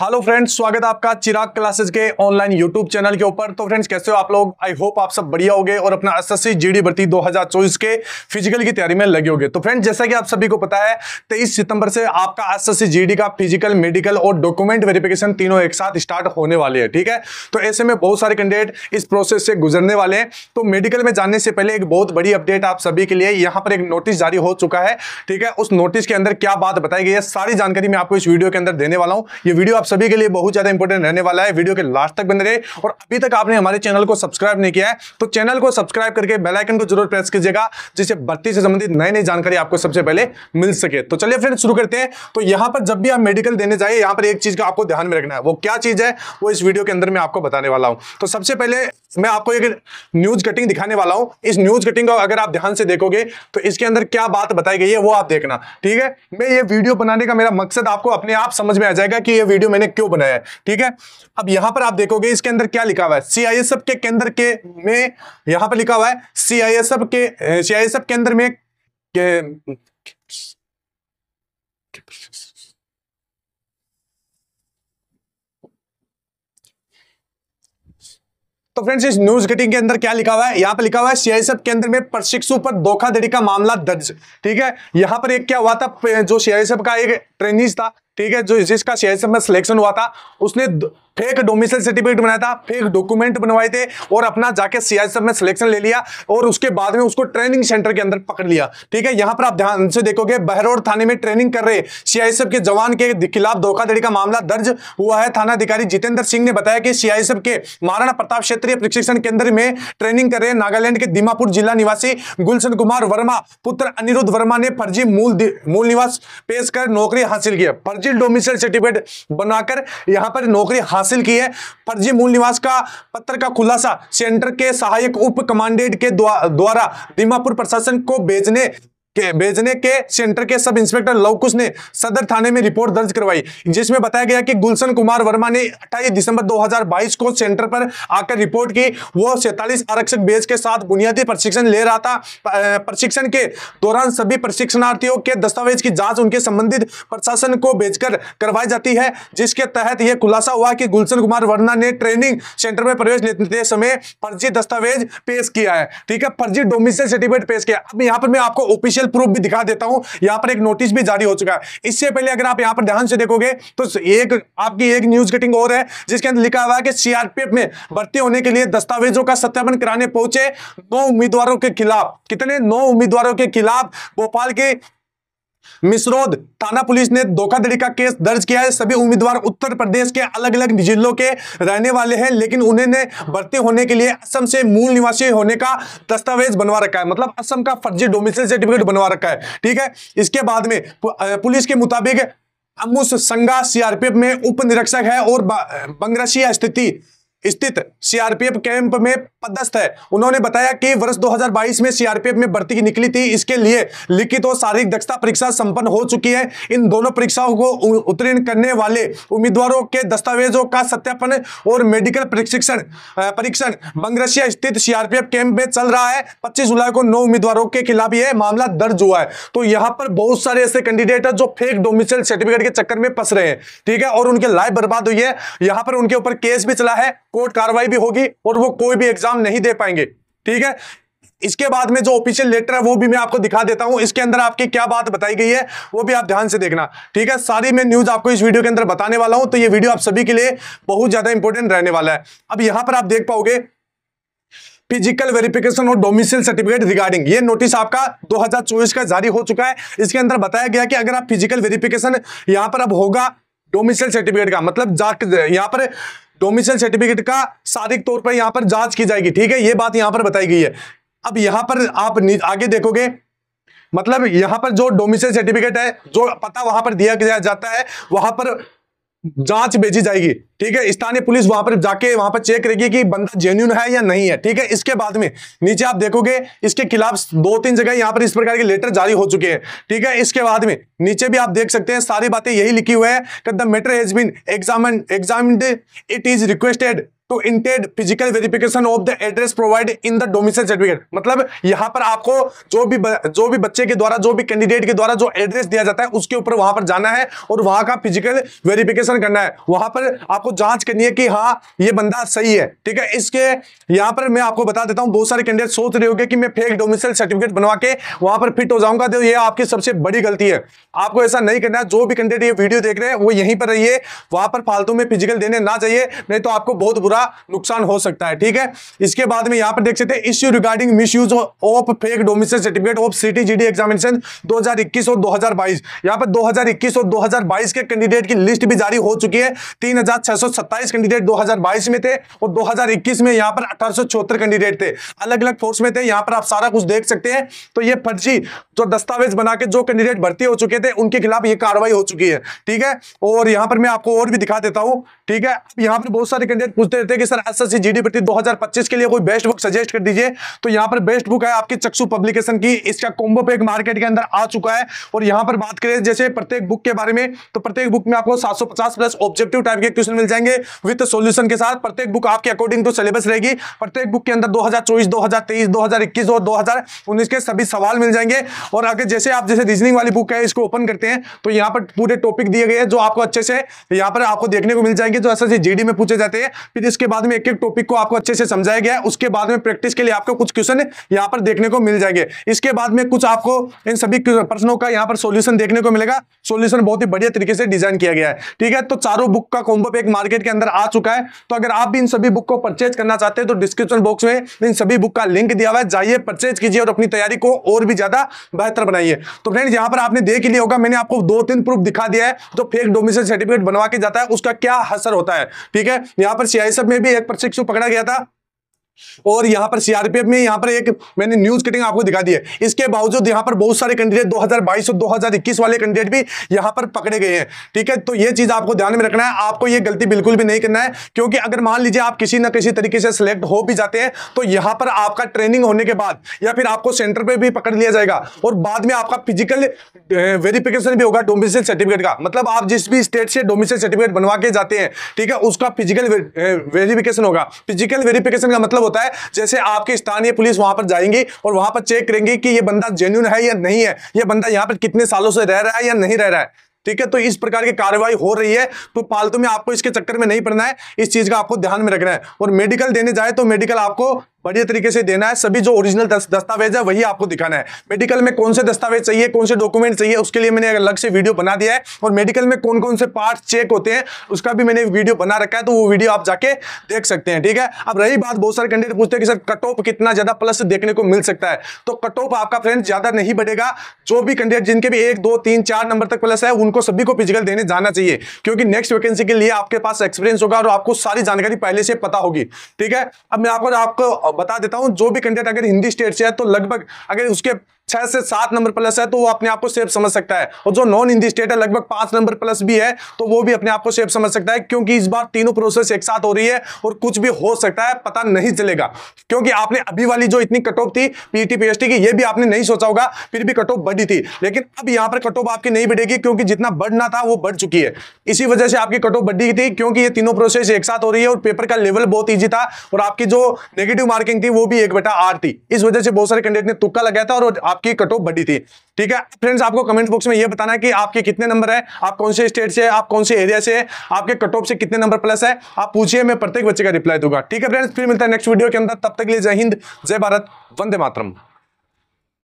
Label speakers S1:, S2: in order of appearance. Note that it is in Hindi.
S1: हेलो फ्रेंड्स स्वागत है आपका चिराग क्लासेस के ऑनलाइन यूट्यूब चैनल के ऊपर तो फ्रेंड्स कैसे हो आप लोग आई होप आप सब बढ़िया होगे और अपना एस एस जी डी भर्ती दो के फिजिकल की तैयारी में लगे होगे तो फ्रेंड्स जैसा कि आप सभी को पता है 23 सितंबर से आपका एस जीडी का फिजिकल मेडिकल और डॉक्यूमेंट वेरिफिकेशन तीनों एक साथ स्टार्ट होने वाले है ठीक है तो ऐसे में बहुत सारे कैंडिडेट इस प्रोसेस से गुजरने वाले हैं तो मेडिकल में जाने से पहले एक बहुत बड़ी अपडेट आप सभी के लिए यहाँ पर एक नोटिस जारी हो चुका है ठीक है उस नोटिस के अंदर क्या बात बताई गई है सारी जानकारी मैं आपको इस वीडियो के अंदर देने वाला हूँ ये वीडियो आप सभी के लिए बहुत ज्यादा इंपॉर्टेंट रहने वाला है वीडियो के लास्ट तक बने रहे और अभी तक आपने हमारे चैनल को सब्सक्राइब नहीं किया है तो चैनल को सब्सक्राइब करके बेलाइकन को जरूर प्रेस कीजिएगा जिससे भर्ती से संबंधित नई नई जानकारी आपको सबसे पहले मिल सके तो चलिए फ्रेंड शुरू करते हैं तो यहाँ पर जब भी आप मेडिकल देने जाइए यहाँ पर एक चीज का आपको ध्यान में रखना है वो क्या चीज है वो इस वीडियो के अंदर मैं आपको बताने वाला हूँ तो सबसे पहले मैं आपको एक न्यूज कटिंग दिखाने वाला हूँ इस न्यूज कटिंग को अगर आप ध्यान से देखोगे तो इसके अंदर क्या बात बताई गई है वो आप देखना ठीक है मैं ये वीडियो बनाने का मेरा मकसद आपको अपने आप समझ में आ जाएगा कि ये वीडियो मैंने क्यों बनाया है ठीक है अब यहां पर आप देखोगे इसके अंदर क्या लिखा हुआ है सीआईएसएफ के केंद्र के में यहां पर लिखा हुआ है सीआईएसएफ के सीआईएसएफ केंद्र में के, तो फ्रेंड्स इस न्यूज कटिंग के अंदर क्या लिखा हुआ है यहाँ पर लिखा हुआ है सीआईएसएफ केंद्र में प्रशिक्षु पर धोखाधड़ी का मामला दर्ज ठीक है यहाँ पर एक क्या हुआ था जो सीआईएसएफ का एक ट्रेनिज था ठीक है जो जिसका शेयर में सिलेक्शन हुआ था उसने फेक डोमिसाइल सर्टिफिकेट बनाया था फेक डॉक्यूमेंट बनवाए थे और अपना जाके सीआईएसएफ में सिलेक्शन ले लिया और उसके बाद में उसको ट्रेनिंग सेंटर के अंदर पकड़ लिया ठीक है यहां पर आप ध्यान से देखोगे बहरोड थाने में ट्रेनिंग कर रहे सीआईएसएफ के जवान के खिलाफ धोखाधड़ी का मामला दर्ज हुआ है थाना अधिकारी जितेंद्र सिंह ने बताया कि सीआईएसएफ के महाराणा प्रताप क्षेत्रीय प्रशिक्षण केंद्र में ट्रेनिंग कर रहे नागालैंड के दीमापुर जिला निवासी गुलशन कुमार वर्मा पुत्र अनिरुद्ध वर्मा ने फर्जी मूल मूल निवास पेश कर नौकरी हासिल किया फर्जी फर्जी डोमिसल सर्टिफिकेट बनाकर यहां पर नौकरी हासिल की है फर्जी मूल निवास का पत्र का खुलासा सेंटर के सहायक उप कमांडेंट के द्वारा दीमापुर प्रशासन को भेजने के भेजने के सेंटर के सब इंस्पेक्टर लवकुश ने सदर थाने में रिपोर्ट दर्ज करवाई जिसमें बताया गया कि गुलशन कुमार वर्मा ने 28 दिसंबर 2022 को सेंटर पर आकर रिपोर्ट की वो सैतालीस आरक्षक बेच के साथ बुनियादी प्रशिक्षण ले रहा था प्रशिक्षण के दौरान सभी प्रशिक्षणार्थियों के दस्तावेज की जांच उनके संबंधित प्रशासन को भेजकर करवाई जाती है जिसके तहत यह खुलासा हुआ कि गुलशन कुमार वर्मा ने ट्रेनिंग सेंटर में प्रवेश लेते समय फर्जी दस्तावेज पेश किया है ठीक है फर्जी डोमिसल सर्टिफिकेट पेश किया अब यहाँ पर मैं आपको ऑफिशियल डिजिटल प्रूफ भी दिखा देता हूं यहां पर एक नोटिस भी जारी हो चुका है इससे पहले अगर आप यहां पर ध्यान से देखोगे तो एक आपकी एक न्यूज कटिंग और है जिसके अंदर लिखा हुआ है कि सीआरपीएफ में भर्ती होने के लिए दस्तावेजों का सत्यापन कराने पहुंचे नौ उम्मीदवारों के खिलाफ कितने नौ उम्मीदवारों के खिलाफ भोपाल के मिसरोद थाना पुलिस ने धोखाधड़ी का केस दर्ज किया है सभी उम्मीदवार उत्तर प्रदेश के अलग अलग जिलों के रहने वाले हैं लेकिन उन्हें भर्ती होने के लिए असम से मूल निवासी होने का दस्तावेज बनवा रखा है मतलब असम का फर्जी डोमिसल सर्टिफिकेट बनवा रखा है ठीक है इसके बाद में पुलिस के मुताबिक अमुस संगा सीआरपीएफ में उप निरीक्षक है और बंगरसिया स्थिति स्थित सीआरपीएफ कैंप में पदस्थ है उन्होंने बताया कि वर्ष 2022 में सीआरपीएफ में भर्ती की निकली थी इसके लिए लिखित और शारीरिक दक्षता परीक्षा संपन्न हो चुकी है इन दोनों परीक्षाओं को उत्तीर्ण करने वाले उम्मीदवारों के दस्तावेजों का सत्यापन और मेडिकल प्रशिक्षण परीक्षण बंगरसिया स्थित सीआरपीएफ कैंप में चल रहा है पच्चीस जुलाई को नौ उम्मीदवारों के खिलाफ यह मामला दर्ज हुआ है तो यहाँ पर बहुत सारे ऐसे कैंडिडेट है जो फेक डोमिसल सर्टिफिकेट के चक्कर में फंस रहे हैं ठीक है और उनके लाइफ बर्बाद हुई है यहाँ पर उनके ऊपर केस भी चला है कोर्ट कार्रवाई भी होगी और वो कोई भी एग्जाम नहीं दे पाएंगे ठीक है इसके बाद में जो ऑफिशियल लेटर है वो भी मैं आपको दिखा देता हूं इसके अंदर आपकी क्या बात बताई गई है वो भी आप ध्यान से देखना ठीक है सारी मैं न्यूज आपको इस वीडियो के अंदर बताने वाला हूं तो ये वीडियो आप सभी के लिए बहुत ज्यादा इंपॉर्टेंट रहने वाला है अब यहां पर आप देख पाओगे फिजिकल वेरिफिकेशन और डोमिसल सर्टिफिकेट रिगार्डिंग ये नोटिस आपका 2024 का जारी हो चुका है इसके अंदर बताया गया कि अगर आप फिजिकल वेरिफिकेशन यहां पर अब होगा डोमिसल सर्टिफिकेट का मतलब यहाँ पर डोमिसल सर्टिफिकेट का शारीरिक तौर पर यहां पर जांच की जाएगी ठीक है ये बात यहां पर बताई गई है अब यहां पर आप आगे देखोगे मतलब यहां पर जो डोमिसल सर्टिफिकेट है जो पता वहां पर दिया गया जाता है वहां पर जांच भेजी जाएगी ठीक है स्थानीय पुलिस वहां पर जाके वहां पर चेक करेगी कि बंदा जेन्यून है या नहीं है ठीक है इसके बाद में नीचे आप देखोगे इसके खिलाफ दो तीन जगह यहां पर इस प्रकार के लेटर जारी हो चुके हैं ठीक है इसके बाद में नीचे भी आप देख सकते हैं सारी बातें यही लिखी हुई है the matter has been examine examined it is requested to intend physical verification of the address provide in the domicile certificate मतलब यहां पर आपको जो भी जो भी बच्चे के द्वारा जो भी कैंडिडेट के द्वारा जो एड्रेस दिया जाता है उसके ऊपर वहां पर जाना है और वहां का फिजिकल वेरिफिकेशन करना है वहां पर आपको जांच करनी है कि हाँ ये बंदा सही है ठीक है इसके यहाँ पर मैं आपको बता देता हूँ बहुत सारे कैंडिडेट सोच रहे हो कि मैं फेक डोमिसल सर्टिफिकेट बनवा के वहां पर फिट हो जाऊंगा तो ये आपकी सबसे बड़ी गलती है आपको ऐसा नहीं करना है जो भी कैंडिडेट ये वीडियो देख रहे हैं वो यहीं पर रहिए वहां पर फालतू में फिजिकल देने ना चाहिए नहीं तो आपको बहुत बुरा पूरा नुकसान हो सकता है ठीक है इसके बाद में यहां पर देख सकते हैं issue regarding misuse of fake domicile certificate of CT GD examination 2021 और 2022 यहां पर 2021 और 2022 के कैंडिडेट की लिस्ट भी जारी हो चुकी है 3627 कैंडिडेट 2022 में थे और 2021 में यहां पर अठारह कैंडिडेट थे अलग अलग फोर्स में थे यहां पर आप सारा कुछ देख सकते हैं तो ये फर्जी जो दस्तावेज बना के जो कैंडिडेट भर्ती हो चुके थे उनके खिलाफ ये कार्रवाई हो चुकी है ठीक है और यहां पर मैं आपको और भी दिखा देता हूं ठीक है यहां पर बहुत सारे कैंडिडेट पूछते देते हैं कि sir S S C G D P के लिए कोई बेस्ट बुक सजेस्ट कर दीजिए तो यहाँ पर बेस्ट बुक है आपकी चक्सु पब्लिकेशन की इसका कॉम्बो पैक मार्केट के अंदर आ चुका है और यहाँ पर बात करें जैसे प्रत्येक बुक के बारे में तो प्रत्येक बुक में आपको सात प्लस ऑब्जेक्टिव टाइप के क्वेश्चन मिल जाएंगे विद सोल्यूशन के साथ प्रत्येक बुक आपके अकॉर्डिंग टू सिलेबस रहेगी प्रत्येक बुक के अंदर दो हजार चौबीस और दो के सभी सवाल मिल जाएंगे और अगर जैसे आप जैसे रीजनिंग वाली बुक है इसको ओपन करते हैं तो यहाँ पर पूरे टॉपिक दिए गए हैं जो आपको अच्छे से यहाँ पर आपको देखने को मिल जाएंगे जो ऐसा जी में पूछे जाते हैं फिर इसके बाद में एक एक टॉपिक को आपको अच्छे से समझाया गया है उसके बाद में प्रैक्टिस के लिए आपको कुछ क्वेश्चन यहाँ पर देखने को मिल जाएंगे इसके बाद में कुछ आपको इन सभी प्रश्नों का यहाँ पर सोल्यूशन देखने को मिलेगा सोल्यूशन बहुत ही बढ़िया तरीके से डिजाइन किया गया है ठीक है तो चारों बुक का कॉम्बो एक मार्केट के अंदर आ चुका है तो अगर आप भी इन सभी बुक को परचेज करना चाहते हैं तो डिस्क्रिप्शन बॉक्स में इन सभी बुक का लिंक दिया हुआ है जाइए परचेज कीजिए और अपनी तैयारी को और भी ज्यादा बेहतर बनाइए तो फ्रेंड यहाँ पर आपने देख लिया होगा मैंने आपको दो तीन प्रूफ दिखा दिया है जो फेक डोमिसल सर्टिफिकेट बनवा के जाता है उसका क्या असर होता है ठीक है यहाँ पर सीआईएसएफ में भी एक प्रशिक्षु पकड़ा गया था और यहाँ पर सीआरपीएफ में यहाँ पर एक मैंने न्यूज कटिंग आपको दिखा दी है इसके बावजूद यहाँ पर बहुत सारे कैंडिडेट 2022 और 2021 वाले कैंडिडेट भी यहाँ पर पकड़े गए हैं ठीक है तो ये चीज आपको ध्यान में रखना है आपको ये गलती बिल्कुल भी नहीं करना है क्योंकि अगर मान लीजिए आप किसी ना किसी तरीके से सिलेक्ट हो भी जाते हैं तो यहाँ पर आपका ट्रेनिंग होने के बाद या फिर आपको सेंटर पर भी पकड़ लिया जाएगा और बाद में आपका फिजिकल वेरिफिकेशन भी होगा डोमिसल सर्टिफिकेट का मतलब आप जिस भी स्टेट से डोमिसल सर्टिफिकेट बनवा के जाते हैं ठीक है उसका फिजिकल वेरिफिकेशन होगा फिजिकल वेरिफिकेशन का मतलब होता है जैसे आपके स्थानीय पुलिस वहां पर जाएंगी और वहां पर चेक करेंगी कि यह बंदा जेन्यून है या नहीं है यह बंदा यहां पर कितने सालों से रह रहा है या नहीं रह रहा है ठीक है तो इस प्रकार की कार्रवाई हो रही है तो पालतू में आपको इसके चक्कर में नहीं पड़ना है इस चीज का आपको ध्यान में रखना है और मेडिकल देने जाए तो मेडिकल आपको बढ़िया तरीके से देना है सभी जो ओरिजिनल दस्तावेज है वही आपको दिखाना है मेडिकल में कौन से दस्तावेज चाहिए कौन से डॉक्यूमेंट चाहिए उसके लिए मैंने अलग से वीडियो बना दिया है और मेडिकल में कौन कौन से पार्ट चेक होते हैं उसका भी मैंने वीडियो बना रखा है तो वो वीडियो आप जाके देख सकते हैं ठीक है अब रही बात बहुत सारे कैंडिडेट पूछते हैं कि सर कट ऑफ कितना ज्यादा प्लस देखने को मिल सकता है तो कट ऑफ आपका फ्रेंड ज्यादा नहीं बढ़ेगा जो भी कैंडिडेट जिनके भी एक दो तीन चार नंबर तक प्लस है उनको सभी को फिजिकल देने जाना चाहिए क्योंकि नेक्स्ट वैकेंसी के लिए आपके पास एक्सपीरियंस होगा और आपको सारी जानकारी पहले से पता होगी ठीक है अब मैं आपको आपको बता देता हूं जो भी कैंडिडेट अगर हिंदी स्टेट से है तो लगभग अगर उसके छह से सात नंबर प्लस है तो वो अपने आप को सेफ समझ सकता है और जो नॉन हिंदी स्टेट है लगभग पांच नंबर प्लस भी है तो वो भी अपने आप को सेफ समझ सकता है क्योंकि इस बार तीनों प्रोसेस एक साथ हो रही है और कुछ भी हो सकता है पता नहीं चलेगा क्योंकि आपने अभी वाली जो इतनी कटोप थी पीटी पीएसटी e की ये भी आपने नहीं सोचा होगा फिर भी कटोप बढ़ी थी लेकिन अब यहाँ पर कटोप आपकी नहीं बढ़ेगी क्योंकि जितना बढ़ना था वो बढ़ चुकी है इसी वजह से आपकी कटोप बढ़ी थी क्योंकि ये तीनों प्रोसेस एक साथ हो रही है और पेपर का लेवल बहुत ईजी था और आपकी जो नेगेटिव मार्किंग थी वो भी एक बेटा आर थी इस वजह से बहुत सारे कैंडिडेट ने तुक्का लगाया था और आपकी कट ऑफ बड़ी थी ठीक है फ्रेंड्स आपको कमेंट बॉक्स में यह बताना है कि आपके कितने नंबर है आप कौन से स्टेट से आप कौन से एरिया से आपके कट ऑफ से कितने नंबर प्लस है आप पूछिए मैं प्रत्येक बच्चे का रिप्लाई दूंगा ठीक है फ्रेंड्स फिर मिलता है नेक्स्ट वीडियो के अंदर तब तक लिए जय हिंद जय भारत वंदे मातरम